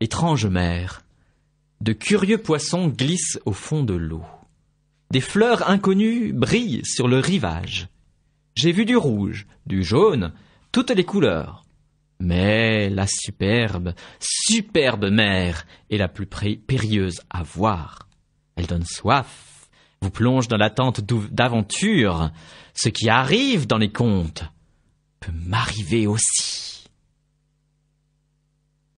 Étrange mer, de curieux poissons glissent au fond de l'eau. Des fleurs inconnues brillent sur le rivage. J'ai vu du rouge, du jaune, toutes les couleurs. Mais la superbe, superbe mer est la plus périlleuse à voir. Elle donne soif, vous plonge dans l'attente d'aventure. Ce qui arrive dans les contes peut m'arriver aussi.